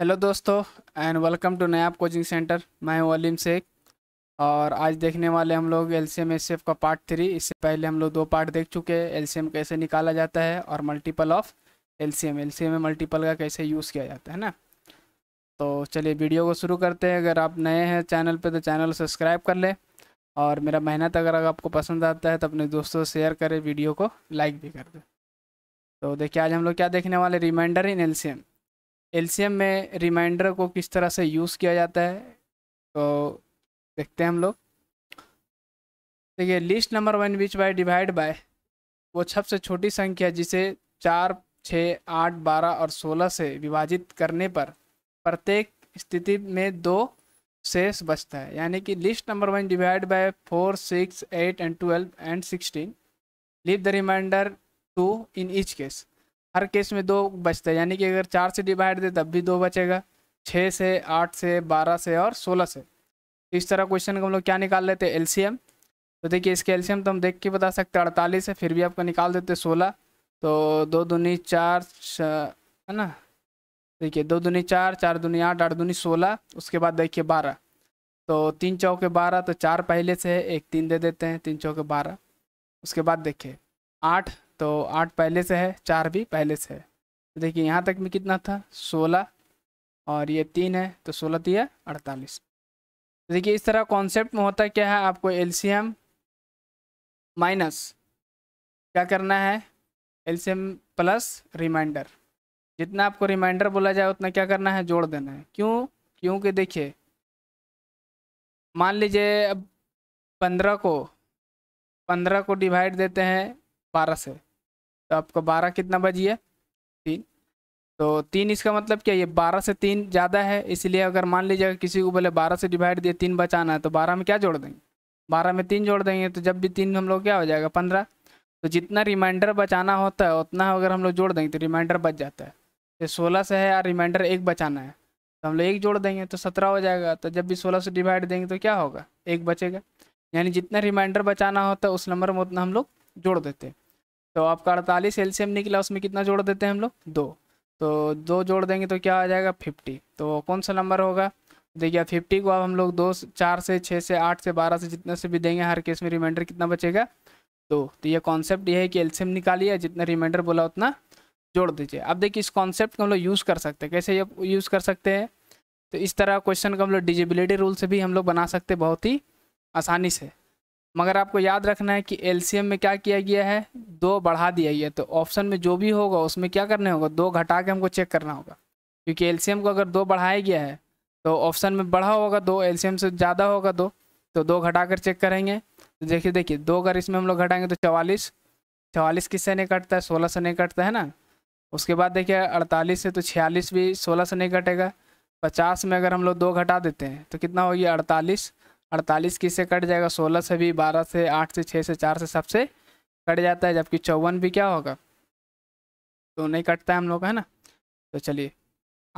Hello दोस्तों and welcome to Nayab coaching centre मैं हूं अलीम शेख और आज देखने वाले हम लोग एल सी एम का पार्ट थ्री इससे पहले हम लोग दो पार्ट देख चुके हैं एल कैसे निकाला जाता है और multiple of L C M में मल्टीपल का कैसे यूज़ किया जाता है ना तो चलिए वीडियो को शुरू करते हैं अगर आप नए हैं चैनल पर तो चैनल सब्सक्राइब कर लें और मेरा मेहनत अगर आपको पसंद आता है तो अपने दोस्तों से शेयर करें वीडियो को लाइक भी कर दें तो देखिए आज हम लोग क्या देखने वाले रिमाइंडर इन एल एलसीएम में रिमाइंडर को किस तरह से यूज़ किया जाता है तो देखते हैं हम लोग देखिए least number one which by divide by वो सबसे छोटी संख्या जिसे चार छः आठ बारह और सोलह से विभाजित करने पर प्रत्येक स्थिति में दो शेष बचता है यानी कि least number one divide by four six eight and twelve and sixteen leave the remainder two in each case हर केस में दो बचते हैं यानी कि अगर चार से डिवाइड दे तब भी दो बचेगा छः से आठ से बारह से और सोलह से तो इस तरह क्वेश्चन को हम लोग क्या निकाल लेते हैं एलसीएम तो देखिए इसके एलसीएम तो हम देख के बता सकते हैं अड़तालीस है फिर भी आपका निकाल देते सोलह तो दो दूनी चार है ना देखिए दो दूनी चार चार दूनी आठ आठ दूनी सोलह उसके बाद देखिए बारह तो तीन चौके बारह तो चार पहले से है एक तीन दे देते हैं तीन चौके बारह उसके बाद देखिए आठ तो आठ पहले से है चार भी पहले से है तो देखिए यहाँ तक में कितना था सोलह और ये तीन है तो सोलह दिया अड़तालीस तो देखिए इस तरह कॉन्सेप्ट में होता क्या है आपको एल माइनस क्या करना है एल प्लस रिमाइंडर जितना आपको रिमाइंडर बोला जाए उतना क्या करना है जोड़ देना है क्यों क्योंकि देखिए मान लीजिए अब पंद्रह को पंद्रह को डिवाइड देते हैं बारह से तो आपको बारह कितना है तीन तो तीन इसका मतलब क्या ये बारह से तीन ज़्यादा है इसलिए अगर मान लीजिएगा किसी को बोले बारह से डिवाइड दिए तीन बचाना है तो बारह में क्या जोड़ देंगे बारह में तीन जोड़ देंगे तो जब भी तीन हम लोग क्या हो जाएगा पंद्रह तो जितना रिमाइंडर बचाना होता है उतना अगर हम लोग जोड़ देंगे तो रिमाइंडर बच जाता है ये सोलह से है यार रिमाइंडर एक बचाना है तो हम लोग एक जोड़ देंगे तो सत्रह हो जाएगा तो जब भी सोलह से डिवाइड देंगे तो क्या होगा एक बचेगा यानी जितना रिमाइंडर बचाना होता है उस नंबर में उतना हम लोग जोड़ देते हैं तो आपका अड़तालीस एलसीएम निकला उसमें कितना जोड़ देते हैं हम लोग दो तो दो जोड़ देंगे तो क्या आ जाएगा फिफ्टी तो कौन सा नंबर होगा देखिए फिफ्टी को अब हम लोग दो चार से छः से आठ से बारह से जितने से भी देंगे हर केस में रिमाइंडर कितना बचेगा दो तो ये कॉन्सेप्ट यह है कि एल्शियम निकालिए जितना रिमाइंडर बोला उतना जोड़ दीजिए अब देखिए इस कॉन्सेप्ट को हम लोग यूज़ कर सकते हैं कैसे ये यूज़ कर सकते हैं तो इस तरह क्वेश्चन को हम लोग डिजिबिलिटी रूल से भी हम लोग बना सकते हैं बहुत ही आसानी से मगर आपको याद रखना है कि एल में क्या किया गया है दो बढ़ा दिया गया तो ऑप्शन में जो भी होगा उसमें क्या करने होगा दो घटा के हमको चेक करना होगा क्योंकि एल को अगर दो बढ़ाया गया है तो ऑप्शन में बढ़ा होगा दो एल से ज़्यादा होगा दो तो दो घटा कर चेक करेंगे तो देखिए देखिए दो अगर इसमें हम लोग घटाएंगे तो चवालीस चवालीस किससे नहीं कटता है सोलह से नहीं कटता है ना उसके बाद देखिए अड़तालीस से तो छियालीस भी सोलह से नहीं कटेगा पचास में अगर हम लोग दो घटा देते हैं तो कितना हो गया अड़तालीस अड़तालीस किससे कट जाएगा सोलह से भी बारह से आठ से छः से चार से सबसे कट जाता है जबकि चौवन भी क्या होगा तो नहीं कटता है हम लोग है ना तो चलिए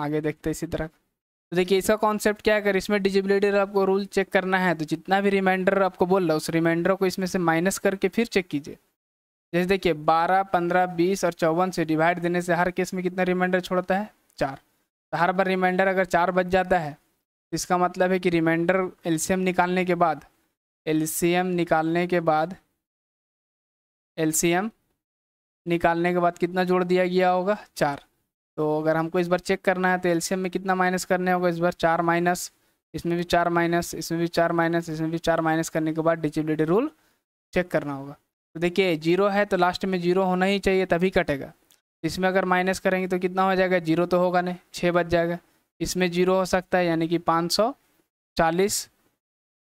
आगे देखते हैं इसी तरह तो देखिए इसका कॉन्सेप्ट क्या है अगर इसमें डिजिबिलिटी आपको रूल चेक करना है तो जितना भी रिमाइंडर आपको बोल रहा है उस रिमाइंडर को इसमें से माइनस करके फिर चेक कीजिए जैसे देखिए बारह पंद्रह बीस और चौवन से डिवाइड देने से हर केस में कितना रिमाइंडर छोड़ता है चार तो हर बार रिमाइंडर अगर चार बच जाता है इसका मतलब है कि रिमाइंडर एलसीएम निकालने के बाद एलसीएम निकालने के बाद एलसीएम निकालने के बाद कितना जोड़ दिया गया होगा चार तो अगर हमको इस बार चेक करना है तो एलसीएम में कितना माइनस करने होगा इस बार चार माइनस इसमें भी चार माइनस इसमें भी चार माइनस इसमें भी चार माइनस करने के बाद डिजिबिलिटी रूल चेक करना होगा तो देखिए जीरो है तो लास्ट में जीरो होना ही चाहिए तभी कटेगा इसमें अगर माइनस करेंगे तो कितना हो जाएगा जीरो तो होगा नहीं छः बच जाएगा इसमें जीरो हो सकता है यानी कि पाँच सौ चालीस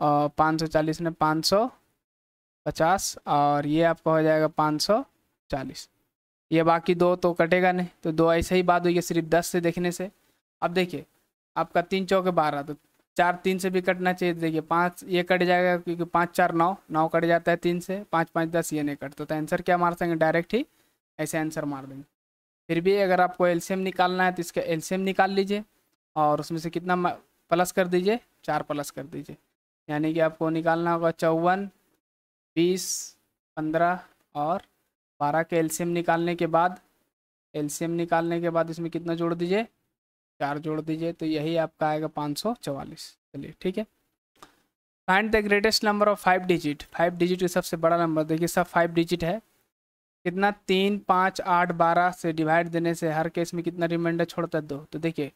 और पाँच सौ चालीस ने पाँच सौ पचास और ये आपका हो जाएगा पाँच सौ चालीस ये बाकी दो तो कटेगा नहीं तो दो ऐसे ही बात हुई है सिर्फ दस से देखने से अब देखिए आपका तीन चौके बारह तो चार तीन से भी कटना चाहिए देखिए पाँच ये कट जाएगा क्योंकि पाँच चार नौ नौ कट जाता है तीन से पाँच पाँच दस ये नहीं कटता तो आंसर क्या मार देंगे डायरेक्ट ही ऐसे आंसर मार देंगे फिर भी अगर आपको एल्शियम निकालना है तो इसका एल्शियम निकाल लीजिए और उसमें से कितना प्लस कर दीजिए चार प्लस कर दीजिए यानी कि आपको निकालना होगा चौवन बीस पंद्रह और बारह के एल्शियम निकालने के बाद एल्शियम निकालने के बाद इसमें कितना जोड़ दीजिए चार जोड़ दीजिए तो यही आपका आएगा पाँच सौ चवालीस चलिए ठीक है find the greatest number of five digit five digit सबसे बड़ा नंबर देखिए सब फाइव डिजिट है कितना तीन पाँच आठ बारह से डिवाइड देने से हर केस में कितना रिमाइंडर छोड़ता है दो तो देखिए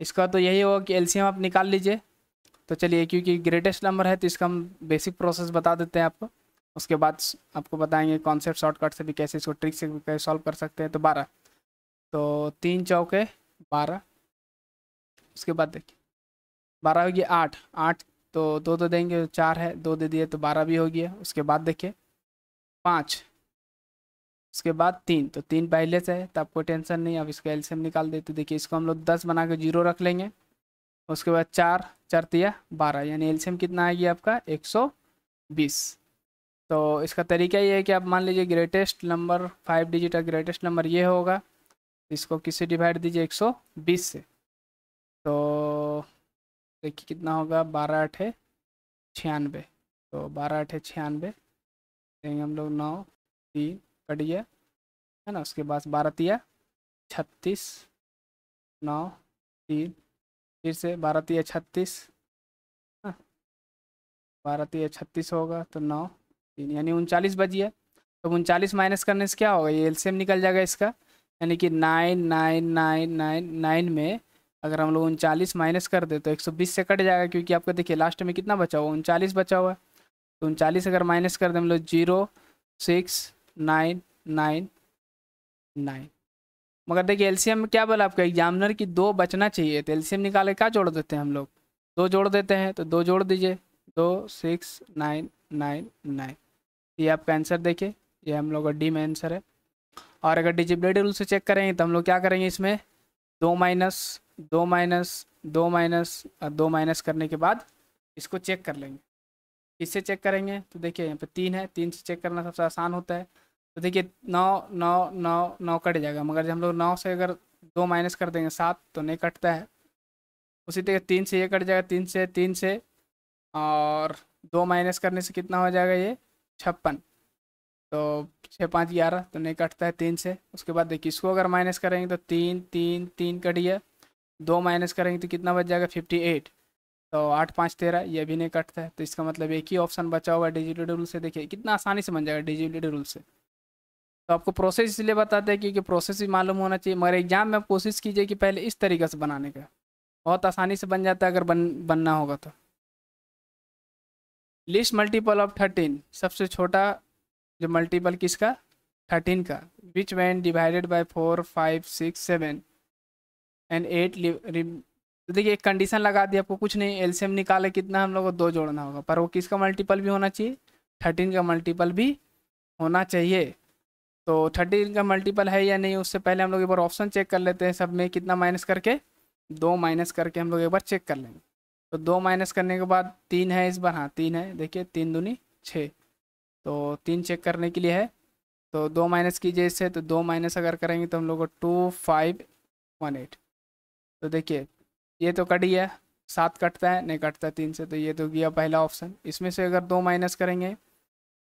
इसका तो यही होगा कि एल आप निकाल लीजिए तो चलिए क्योंकि ग्रेटेस्ट नंबर है तो इसका हम बेसिक प्रोसेस बता देते हैं आपको उसके बाद आपको बताएंगे कॉन्सेप्ट शॉर्टकट से भी कैसे इसको ट्रिक से भी कैसे सॉल्व कर सकते हैं तो बारह तो तीन चौके बारह उसके बाद देखिए बारह हो गया आठ आठ तो दो तो देंगे चार है दो दे दिए तो बारह भी हो गया उसके बाद देखिए पाँच उसके बाद तीन तो तीन पहले से है तो आपको टेंशन नहीं अब इसका एल्शियम निकाल देते देखिए इसको हम लोग दस बना के जीरो रख लेंगे उसके बाद चार चार तिया बारह यानी एल्शियम कितना आएगी आपका एक सौ बीस तो इसका तरीका ये है कि आप मान लीजिए ग्रेटेस्ट नंबर फाइव डिजिट का ग्रेटेस्ट नंबर ये होगा इसको किससे डिवाइड दीजिए एक सौ बीस से तो देखिए कितना होगा बारह अठे छियानवे तो बारह अठे छियानवे देंगे हम लोग नौ तीन गया है ना उसके बाद बारह तिया छत्तीस नौ तीन फिर से बारह तिया छत्तीस हाँ। बारह तिया छत्तीस होगा तो नौ तीन यानी उनचालीस बजिए तो उनचालीस माइनस करने से क्या होगा ये एलसीएम निकल जाएगा इसका यानी कि nine nine nine nine nine में अगर हम लोग उनचालीस माइनस कर दे तो एक सौ बीस से कट जाएगा क्योंकि आपको देखिए लास्ट में कितना बचा हुआ उनचालीस बचा हुआ है तो उनचालीस अगर माइनस कर दे हम लोग zero six nine nine nine मगर देखिए एलसीएम में क्या बोला आपका एग्जामिनर की दो बचना चाहिए तो एलसीएम निकाले क्या जोड़ देते हैं हम लोग दो जोड़ देते हैं तो दो जोड़ दीजिए दो सिक्स नाइन नाइन नाइन ये आपका आंसर देखिए ये हम लोग का डी में आंसर है और अगर डिजिबिलिटी रूल से चेक करेंगे तो हम लोग क्या करेंगे इसमें दो माइनस दो माइनस दो माइनस और दो माइनस करने के बाद इसको चेक कर लेंगे इससे चेक करेंगे तो देखिए यहाँ पे तीन है तीन से चेक करना सबसे आसान होता है तो देखिए नौ नौ नौ नौ कट जाएगा मगर जब हम लोग नौ से अगर दो माइनस कर देंगे सात तो नहीं कटता है उसी तरह तीन से ये कट जाएगा तीन से तीन से और दो माइनस करने से कितना हो जाएगा ये छप्पन तो छः पाँच ग्यारह तो नहीं कटता है तीन से उसके बाद देखिए इसको अगर माइनस करेंगे तो तीन तीन तीन कट गया दो माइनस करेंगे तो कितना बच जाएगा फिफ्टी एट तो आठ पाँच तेरह ये भी नहीं कटता है तो इसका मतलब एक ही ऑप्शन बचा होगा डिजिटल रूल से देखिए कितना आसानी से बन जाएगा डिजिटल रूल से तो आपको प्रोसेस इसलिए बताते हैं क्योंकि प्रोसेस भी मालूम होना चाहिए मगर एग्ज़ाम में आप कोशिश कीजिए कि पहले इस तरीके से बनाने का बहुत आसानी से बन जाता है अगर बन बनना होगा तो लिस्ट मल्टीपल ऑफ थर्टीन सबसे छोटा जो मल्टीपल किसका थर्टीन का which when divided by four five six seven and eight तो देखिए एक कंडीशन लगा दी आपको कुछ नहीं एलसीएम निकाले कितना हम लोग को दो जोड़ना होगा पर वो किसका मल्टीपल भी होना चाहिए थर्टीन का मल्टीपल भी होना चाहिए तो थर्टी का मल्टीपल है या नहीं उससे पहले हम लोग एक बार ऑप्शन चेक कर लेते हैं सब में कितना माइनस करके दो माइनस करके हम लोग एक बार चेक कर लेंगे तो दो माइनस करने के बाद तीन है इस बार हाँ तीन है देखिए तीन दूनी छः तो तीन चेक करने के लिए है तो दो माइनस कीजिए इससे तो दो माइनस अगर करेंगे तो हम लोग को टू फाइव वन एट तो देखिए ये तो कट गया सात कटता है नहीं कटता तीन से तो ये तो गया पहला ऑप्शन इसमें से अगर दो माइनस करेंगे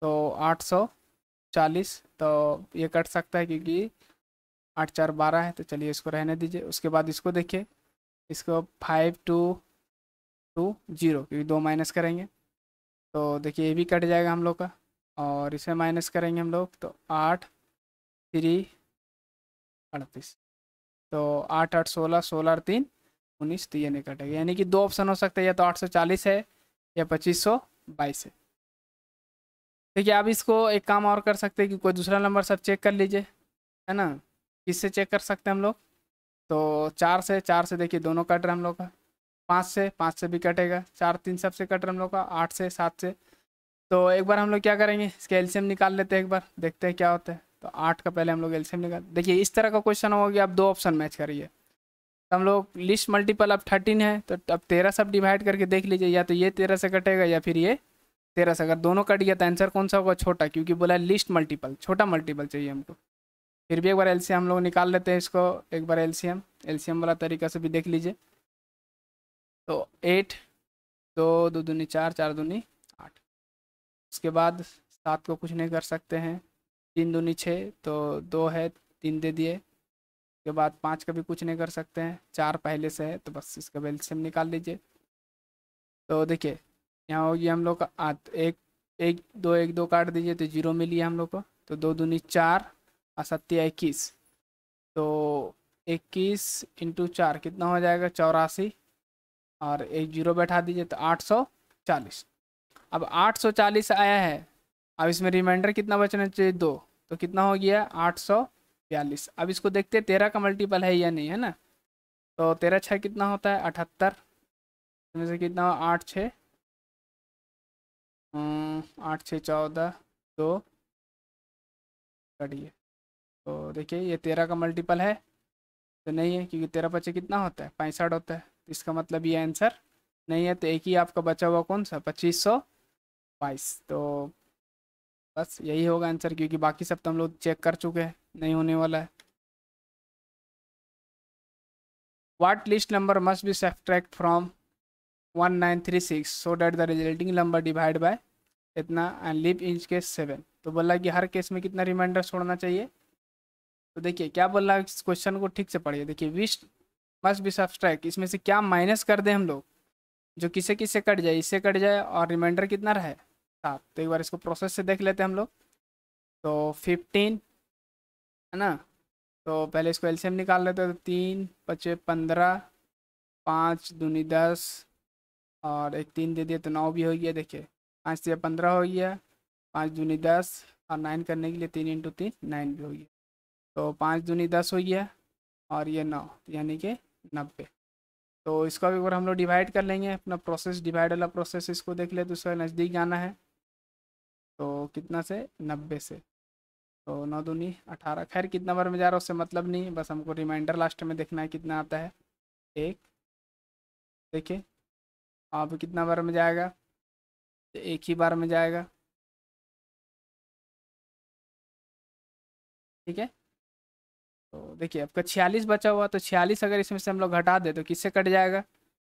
तो आठ सौ चालीस तो ये कट सकता है क्योंकि आठ चार बारह है तो चलिए इसको रहने दीजिए उसके बाद इसको देखिए इसको फाइव टू टू जीरो क्योंकि दो माइनस करेंगे तो देखिए ये भी कट जाएगा हम लोग का और इसे माइनस करेंगे हम लोग तो आठ थ्री अड़तीस तो आठ आठ सोलह सोलह और तीन उन्नीस तो ये नहीं कटेगा यानी कि दो ऑप्शन हो सकते हैं या तो आठ सौ चालीस है या पच्चीस सौ बाईस है ठीक है आप इसको एक काम और कर सकते हैं कि कोई दूसरा नंबर सर चेक कर लीजिए है ना किससे चेक कर सकते हैं हम लोग तो चार से चार से देखिए दोनों कट रहे हम लोग का पाँच से पाँच से भी कटेगा चार तीन सब से कट रहे हम लोग का आठ से सात से तो एक बार हम लोग क्या करेंगे इसके एल्शियम निकाल लेते हैं एक बार देखते हैं क्या होता है तो आठ का पहले हम लोग एल्शियम निकाल देखिए इस तरह का क्वेश्चन होगा कि आप दो ऑप्शन मैच करिए तो हम लोग लिस्ट मल्टीपल अब थर्टीन है तो अब तेरह सब डिवाइड करके देख लीजिए या तो ये तेरह से कटेगा या फिर ये तेरह से अगर दोनों कट गया तो आंसर कौन सा होगा छोटा क्योंकि बोला लिस्ट मल्टीपल छोटा मल्टीपल चाहिए हमको फिर भी एक बार एलसीएम हम लोग निकाल लेते हैं इसको एक बार एलसीएम एलसीएम वाला तरीका से भी देख लीजिए तो एट दो दो दूनी चार चार दूनी आठ उसके बाद सात को कुछ नहीं कर सकते हैं तीन दूनी छः तो दो है तीन दे दिए उसके बाद पाँच का भी कुछ नहीं कर सकते हैं चार पहले से है तो बस इसका बेल्सियम निकाल लीजिए तो देखिए यहाँ होगी हम लोग का एक एक दो एक दो काट दीजिए तो जीरो मिली हम लोग को तो दो दूनी चार और सत्या इक्कीस तो इक्कीस इंटू चार कितना हो जाएगा चौरासी और एक जीरो बैठा दीजिए तो आठ सौ चालीस अब आठ सौ चालीस आया है अब इसमें रिमाइंडर कितना बचना चाहिए दो तो कितना हो गया आठ सौ बयालीस अब इसको देखते हैं तेरह का मल्टीपल है या नहीं है ना तो तेरह छः कितना होता है अठहत्तर इसमें से कितना आठ छः हम्म, आठ छः चौदह दो कटिए तो देखिए ये तेरह का मल्टीपल है तो नहीं है क्योंकि तेरह बच्चे कितना होता है पैंसठ होता है तो इसका मतलब ये आंसर नहीं है तो एक ही आपका बचा हुआ कौन सा पच्चीस सौ बाईस तो बस यही होगा आंसर क्योंकि बाकी सब तो हम लोग चेक कर चुके हैं नहीं होने वाला है what least number must be subtract from one nine three six so that the resulting number divide by इतना and leave in each case seven तो बोला कि हर केस में कितना रिमाइंडर छोड़ना चाहिए तो देखिए क्या बोल रहा है इस क्वेश्चन को ठीक से पढ़िए देखिए विस्ट मस्ट बी सब्सट्रैक्ट इसमें से क्या माइनस कर दें हम लोग जो किसे किसे कट जाए इससे कट जाए और रिमाइंडर कितना रहे सात तो एक बार इसको प्रोसेस से देख लेते हैं हम लोग तो फिफ्टीन है ना तो पहले इसको एलसीएम निकाल लेते हैं तो तीन पचे पंद्रह पाँच दूनी दस और एक तीन दे दिया तो नौ भी हो गया देखिए पाँच से पंद्रह हो गया पाँच दूनी दस और नाइन करने के लिए तीन इंटू तीन नाइन भी हो गया तो पाँच दूनी दस हो गया और ये नौ यानी कि नब्बे तो इसको भी अगर हम लोग डिवाइड कर लेंगे अपना प्रोसेस डिवाइड वाला प्रोसेस इसको देख ले तो उसका नज़दीक जाना है तो कितना से नब्बे से तो नौ दूनी अठारह खैर कितना बार में जा रहा है उससे मतलब नहीं बस हमको रिमाइंडर लास्ट में देखना है कितना आता है एक देखिए वहाँ पे कितना बार में जाएगा तो एक ही बार में जाएगा ठीक है तो देखिए आपका छियालीस बचा हुआ तो छियालीस अगर इसमें से हम लोग घटा दे तो किससे कट जाएगा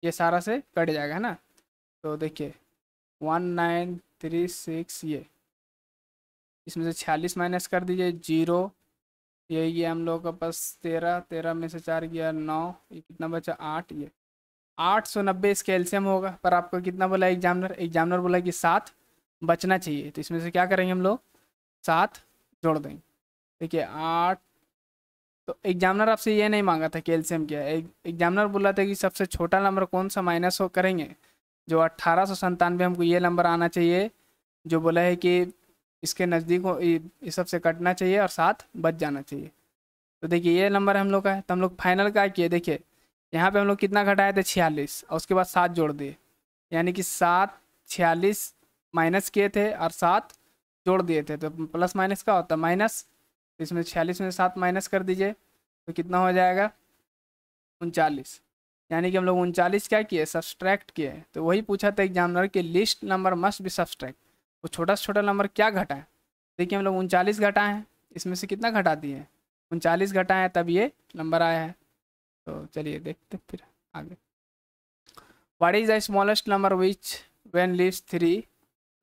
ये सारा से कट जाएगा है ना तो देखिए वन नाइन थ्री सिक्स ये इसमें से छियालीस माइनस कर दीजिए जीरो यही है हम लोग का पास तेरह तेरह में से चार गया नौ ये कितना बचा आठ ये आठ सौ नब्बे इस कैल्शियम होगा पर आपको कितना बोला एग्जामिनर एग्जामिनर बोला कि सात बचना चाहिए तो इसमें से क्या करेंगे हम लोग सात जोड़ देंगे देखिए आठ तो एग्जामिनर आपसे ये नहीं मांगा था कैल्शियम क्या एग्जामिनर बोला था कि सबसे छोटा नंबर कौन सा माइनस हो करेंगे जो अट्ठारह सौ संतानवे हमको ये नंबर आना चाहिए जो बोला है कि इसके नज़दीक हो इस सबसे कटना चाहिए और साथ बच जाना चाहिए तो देखिए ये नंबर हम लोग का है तो हम लोग फाइनल का किए देखिए यहाँ पे हम लोग कितना घटाए थे छियालीस और उसके बाद सात जोड़ दिए यानी कि सात छियालीस माइनस किए थे और सात जोड़ दिए थे तो प्लस माइनस का होता माइनस तो इसमें छियालीस में सात माइनस कर दीजिए तो कितना हो जाएगा उनचालीस यानी कि हम लोग उनचालीस क्या किए सब्सट्रैक्ट किए तो वही पूछा था एग्जामिनर कि least number must be subtract वो छोटा से छोटा नंबर क्या घटाएं देखिए हम लोग उनचालीस घटाएं इसमें से कितना घटा दिए उनचालीस घटाएं तब ये नंबर आया है तो चलिए देखते फिर आगे what is the smallest number which when leaves three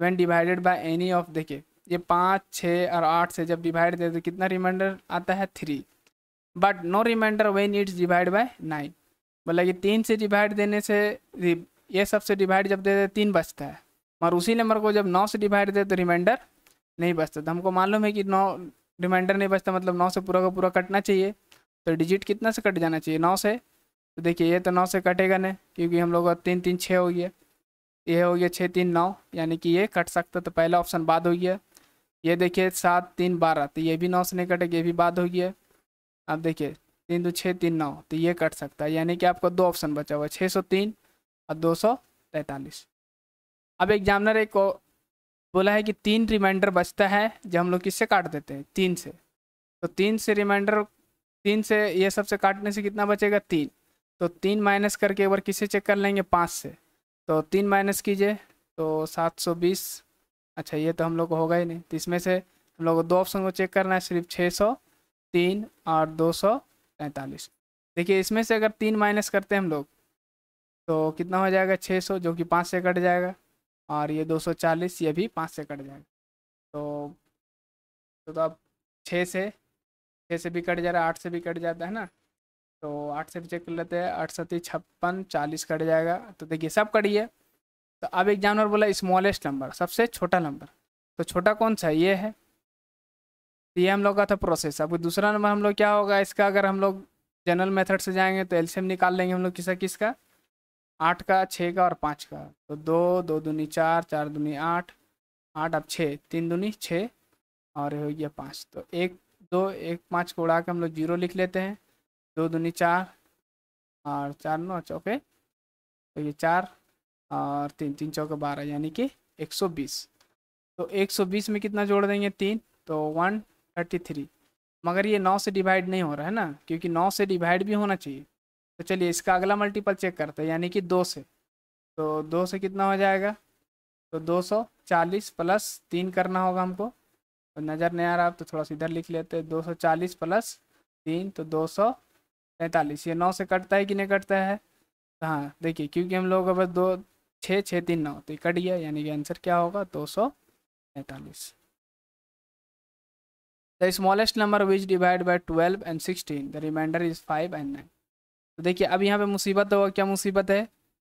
when divided by any of देखिए ये पाँच छः और आठ से जब डिवाइड दे तो कितना रिमाइंडर आता है three but no remainder when it's divide by nine बोला कि तीन से डिवाइड देने से ये सब से डिवाइड जब दे देते तीन बचता है मगर उसी नंबर को जब नौ से डिवाइड दे तो रिमाइंडर नहीं बचता तो हमको मालूम है कि नौ रिमाइंडर नहीं बचता मतलब नौ से पूरा का पूरा कटना चाहिए तो डिजिट कितना से कट जाना चाहिए नौ से तो देखिए ये तो नौ से कटेगा नहीं क्योंकि हम लोग तीन तीन छः हो गया ये हो गया छः तीन नौ यानी कि ये कट सकता तो पहला ऑप्शन बाद हो गया ये देखिए सात तीन बारह तो ये भी नौ से नहीं कटेगा ये भी बाद हो गया अब देखिए तीन दो छः तीन नौ तो ये कट सकता है यानी कि आपको दो ऑप्शन बचा हुआ है छः सौ तीन और दो सौ तैंतालीस अब एग्जामिनर एक बोला है कि तीन रिमाइंडर बचता है जो हम लोग किससे काट देते हैं तीन से तो तीन से रिमाइंडर तीन से ये सब से काटने से कितना बचेगा तीन तो तीन माइनस करके एक बार किसे चेक कर लेंगे पाँच से तो तीन माइनस कीजिए तो सात सौ बीस अच्छा ये तो हम लोग को होगा ही नहीं तो इसमें से हम लोग को दो ऑप्शन को चेक करना है सिर्फ छः सौ तीन और दो सौ तैंतालीस देखिए इसमें से अगर तीन माइनस करते हैं हम लोग तो कितना हो जाएगा छः सौ जो कि पाँच से कट जाएगा और ये दो सौ चालीस ये भी पाँच से कट जाएगा तो तो, तो आप छः से छः से भी कट जा रहा है आठ से भी कट जाता है ना तो आठ से भी चेक कर लेते हैं आठ सती छप्पन चालीस कट जाएगा तो देखिए सब कटिए तो अब जानवर बोला स्मॉलेस्ट नंबर सबसे छोटा नंबर तो छोटा कौन सा ये है ये हम लोग का था प्रोसेस अब दूसरा नंबर हम लोग क्या होगा इसका अगर हम लोग जनरल मेथड से जाएंगे तो एलसीएम निकाल लेंगे हम लोग किसका किसका आठ का छः का और पाँच का तो दो दो दूनी चार चार दूनी आठ आठ अब छः तीन दूनी छः और हो गया पाँच तो एक दो एक पाँच को उड़ा के हम लोग जीरो लिख लेते हैं दो दूनी चार और चार नौ चौके तो ये चार और तीन तीन चौके बारह यानी कि एक सौ बीस तो एक सौ बीस में कितना जोड़ देंगे तीन तो वन थर्टी थ्री मगर ये नौ से डिवाइड नहीं हो रहा है ना क्योंकि नौ से डिवाइड भी होना चाहिए तो चलिए इसका अगला मल्टीपल चेक करते हैं यानी कि दो से तो दो से कितना हो जाएगा तो दो सौ चालीस प्लस तीन करना होगा हमको नज़र नहीं आ रहा तो थोड़ा सा इधर लिख लेते हैं दो सौ चालीस प्लस तीन तो दो सौ तैंतालीस ये नौ से कटता है कि नहीं कटता है तो हाँ देखिए क्योंकि हम लोग अब दो छः छः तीन नौ तो कट गया यानी कि आंसर क्या होगा दो सौ पैंतालीस the smallest number which divide by twelve and sixteen the remainder is five and nine तो देखिए अब यहाँ पे मुसीबत होगा क्या मुसीबत है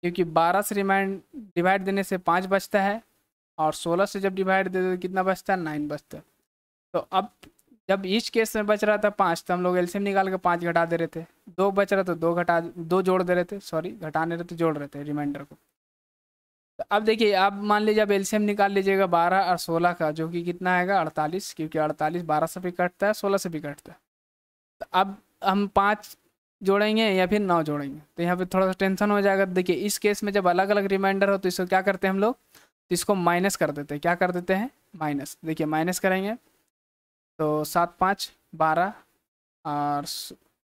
क्योंकि बारह से रिमाइंड डिवाइड देने से पाँच बचता है और सोलह से जब डिवाइड दे दो कितना बचता है नाइन बचता है तो अब जब ईच केस में बच रहा था पाँच तो हम लोग एल्सियम निकाल के पाँच घटा दे रहे थे दो बच रहा तो दो घटा दो जोड़ दे रहे थे सॉरी घटाने रहे थे तो जोड़ रहे थे रिमाइंडर को तो अब देखिए अब मान लीजिए अब एल्सियम निकाल लीजिएगा बारह और सोलह का जो कि कितना आएगा अड़तालीस क्योंकि अड़तालीस बारह से भी कटता है सोलह से भी कटता है तो अब हम पाँच जोड़ेंगे या फिर नौ जोड़ेंगे तो यहाँ पर थोड़ा सा टेंशन हो जाएगा देखिए इस केस में जब अलग अलग रिमाइंडर हो तो इसको क्या करते हैं हम लोग तो इसको माइनस कर देते हैं क्या कर देते हैं माइनस देखिए माइनस करेंगे तो सात पाँच बारह और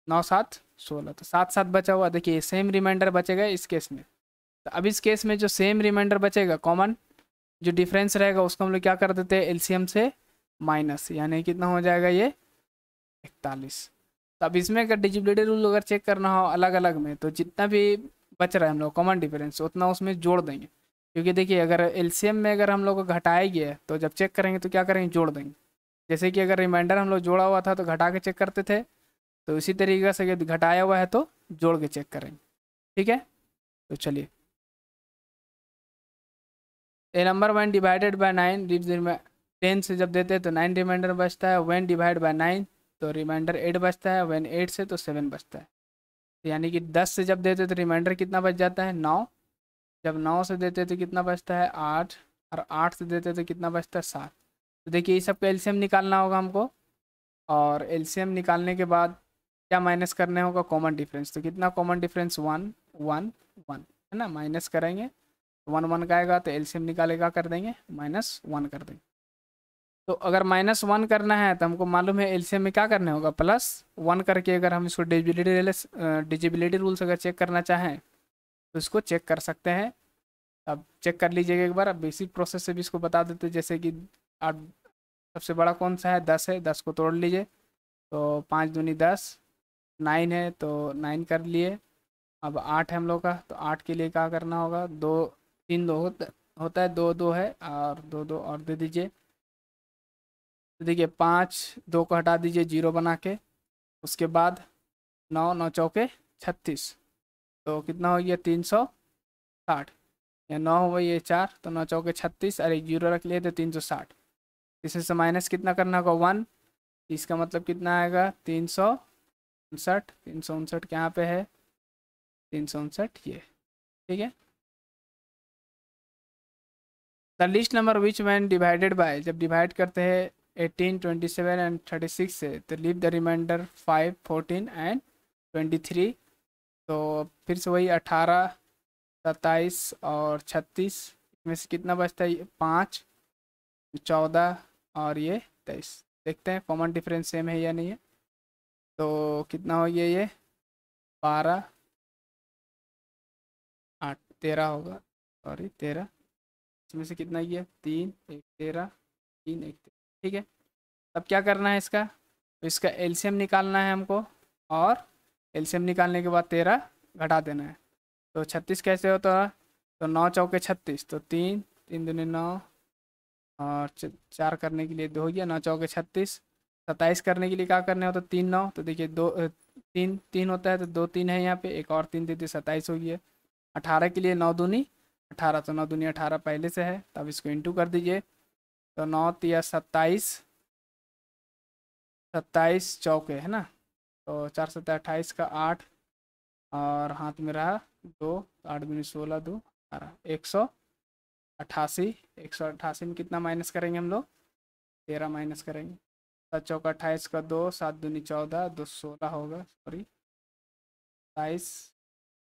नौ सात सोलह तो सात सात बचा हुआ देखिए सेम रिमाइंडर बचेगा इस केस में तो अब इस केस में जो सेम रिमाइंडर बचेगा कॉमन जो डिफरेंस रहेगा उसको हम लोग क्या कर देते हैं एलसीएम से माइनस यानी कितना हो जाएगा ये इकतालीस तो अब इसमें अगर डिजिबिलिटी रूल अगर चेक करना हो अलग अलग में तो जितना भी बच रहा है हम लोग कॉमन डिफरेंस उतना उसमें जोड़ देंगे क्योंकि देखिए अगर एलसीएम में अगर हम लोग को घटाया गया है तो जब चेक करेंगे तो क्या करेंगे जोड़ देंगे जैसे कि अगर रिमाइंडर हम लोग जोड़ा हुआ था तो घटा के चेक करते थे तो इसी तरीके से यदि घटाया हुआ है तो जोड़ के चेक करेंगे ठीक है तो चलिए a number one divided by nine ten से जब देते हैं तो नाइन रिमाइंडर बचता है वन डिवाइड बाय नाइन तो रिमाइंडर एट बचता है वन एट से तो सेवन बचता है तो यानी कि दस से जब देते तो रिमाइंडर कितना बच जाता है नौ जब नौ से देते तो कितना बचता है आठ और आठ से देते तो कितना बचता है सात तो देखिए ये सब का एलसीएम निकालना होगा हमको और एलसीएम निकालने के बाद क्या माइनस करने होगा कॉमन डिफरेंस तो कितना common difference one one one है ना माइनस करेंगे वन वन का आएगा तो एलसीएम निकालेगा कर देंगे माइनस वन कर देंगे तो अगर माइनस वन करना है तो हमको मालूम है एलसीएम में क्या करना होगा प्लस वन करके अगर हम इसको डिजिबिलिटी डिजिबिलिटी रूल्स अगर चेक करना चाहें तो इसको चेक कर सकते हैं अब चेक कर लीजिएगा एक बार अब बेसिक प्रोसेस से भी इसको बता देते जैसे कि अब सबसे बड़ा कौन सा है दस है दस को तोड़ लीजिए तो पाँच दूनी दस नाइन है तो नाइन कर लिए अब आठ है हम लोग का तो आठ के लिए क्या करना होगा दो तीन दो होता है दो दो है और दो दो और दे दीजिए तो देखिए पाँच दो को हटा दीजिए जीरो बना के उसके बाद नौ नौ चौके छत्तीस तो कितना हो गया तीन सौ साठ या नौ हो गई ये चार तो नौ चौके छत्तीस और एक जीरो रख लिए तो तीन सौ साठ इसमें से माइनस कितना करना होगा वन इसका मतलब कितना आएगा तीन सौ उनसठ तीन सौ उनसठ यहाँ पे है तीन सौ उनसठ ये ठीक है the least number which when divided by जब डिवाइड करते हैं eighteen twenty seven and thirty six से तो leave the remainder five fourteen and twenty three तो फिर से वही अठारह सत्ताईस और छत्तीस इसमें से कितना बचता है पाँच चौदह और ये तेईस देखते हैं कॉमन डिफरेंस सेम है या नहीं है तो कितना हो गया ये बारह आठ तेरह होगा सॉरी तेरह इसमें से कितना गया तीन एक तेरह तीन एक तेरह ठीक है अब क्या करना है इसका तो इसका एल्शियम निकालना है हमको और एल्शियम निकालने के बाद तेरह घटा देना है तो छत्तीस कैसे होता है तो नौ चौके छत्तीस तो तीन तीन दूनी नौ और चार करने के लिए दो हो गया नौ चौके छत्तीस सत्ताईस करने के लिए क्या करने हो तो तीन नौ तो देखिए दो तीन तीन होता है तो दो तीन है यहाँ पे एक और तीन देते सत्ताईस हो गया अठारह के लिए नौ दूनी अठारह तो नौ दूनी अठारह पहले से है तब इसको इंटू कर दीजिए तो नौ तिया सत्ताईस सत्ताईस चौके है ना तो चार सत्ता अट्ठाईस का आठ और हाथ में रहा दो तो आठ दूनी सोलह दो अठारह एक सौ अट्ठासी एक सौ अट्ठासी में कितना माइनस करेंगे हम लोग तेरह माइनस करेंगे सात चौका अट्ठाईस का दो सात दूनी चौदह दो सोलह होगा सॉरी अट्ठाईस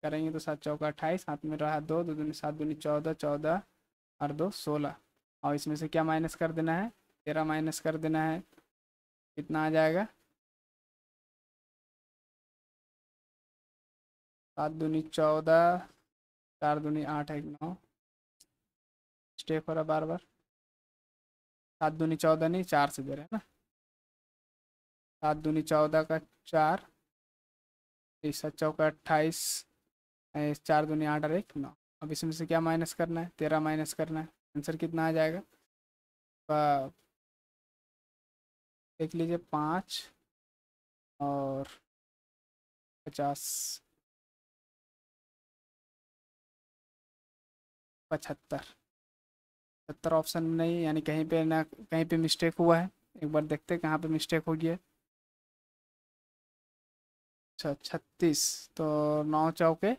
करेंगे तो सात चौका अट्ठाईस हाथ में रहा दो दो दूनी सात दूनी चौदह चौदह और दो सोलह और इसमें से क्या माइनस कर देना है तेरह माइनस कर देना है कितना आ जाएगा सात दूनी चौदह चार दूनी आठ एक नौ मिस्टेक हो रहा बार बार सात दूनी चौदह नहीं चार से दे रहे ना सात दूनी चौदह का चार तीस चौका अट्ठाईस चार दूनी आठ और एक नौ अब इसमें से क्या माइनस करना है तेरह माइनस करना है आंसर कितना आ जाएगा देख लीजिए पाँच और पचास पचहत्तर सत्तर ऑप्शन में नहीं यानी कहीं पे ना कहीं पे मिस्टेक हुआ है एक बार देखते कहाँ पे मिस्टेक हो गया अच्छा छत्तीस तो नौ चौके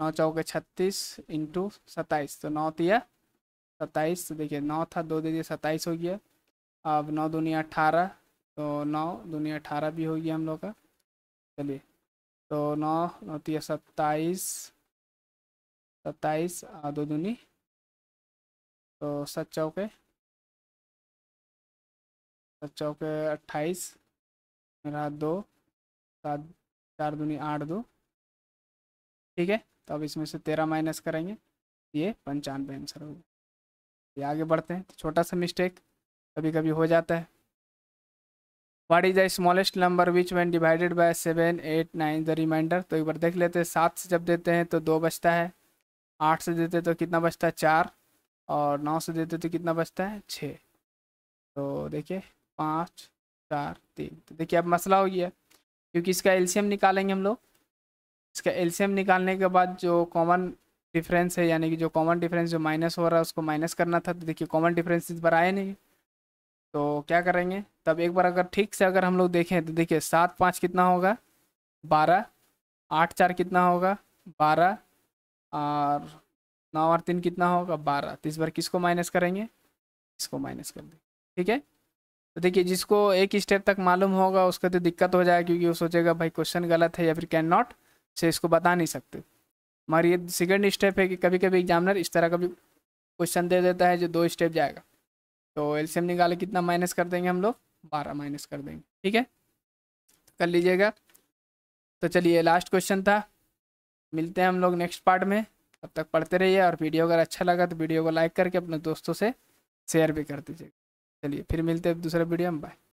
नौ चौके छत्तीस इंटू सत्ताईस तो नौ दिया सत्ताईस तो देखिए नौ था दो दे दिया सत्ताईस हो गया अब नौ दुनिया अठारह तो नौ दुनिया अठारह भी हो गया हम लोग का चलिए तो नौ नौ दिया सत्ताईस सत्ताईस दो दूनी तो सच चौके सच चौके अट्ठाईस मेरा दो सात चार दूनी आठ दो ठीक है तो अब इसमें से तेरह माइनस करेंगे ये पंचानवे आंसर होगा ये आगे बढ़ते हैं तो छोटा सा मिस्टेक कभी कभी हो जाता है what is the smallest number which when divided by seven eight nine the remainder तो एक बार देख लेते हैं सात से जब देते हैं तो दो बचता है आठ से देते हैं तो कितना बचता है चार और नौ से देते तो कितना बचता है छः तो देखिए पाँच चार तीन तो देखिए अब मसला हो गया क्योंकि इसका एल्शियम निकालेंगे हम लोग इसका एल्शियम निकालने के बाद जो कॉमन डिफरेंस है यानी कि जो कॉमन डिफरेंस जो माइनस हो रहा है उसको माइनस करना था तो देखिए कॉमन डिफरेंस इस बार आए नहीं तो क्या करेंगे तब एक बार अगर ठीक से अगर हम लोग देखें तो देखिए सात पाँच कितना होगा बारह आठ चार कितना होगा बारह और नौ और तीन कितना होगा बारह तो इस बार किसको माइनस करेंगे इसको माइनस कर दें ठीक है तो देखिए जिसको एक स्टेप तक मालूम होगा उसका तो दिक्कत हो जाएगा क्योंकि वो सोचेगा भाई क्वेश्चन गलत है या फिर कैन नॉट से इसको बता नहीं सकते मगर ये सेकेंड स्टेप है कि कभी कभी एग्जामिनर इस तरह का भी क्वेश्चन दे देता है जो दो स्टेप जाएगा तो एलसीएम निकाले कितना माइनस कर देंगे हम लोग बारह माइनस कर देंगे ठीक है तो कर लीजिएगा तो चलिए लास्ट क्वेश्चन था मिलते हैं हम लोग नेक्स्ट पार्ट में तब तक पढ़ते रहिए और वीडियो अगर अच्छा लगा तो वीडियो को लाइक करके अपने दोस्तों से शेयर भी कर दीजिएगा चलिए फिर मिलते हैं दूसरे वीडियो में बाय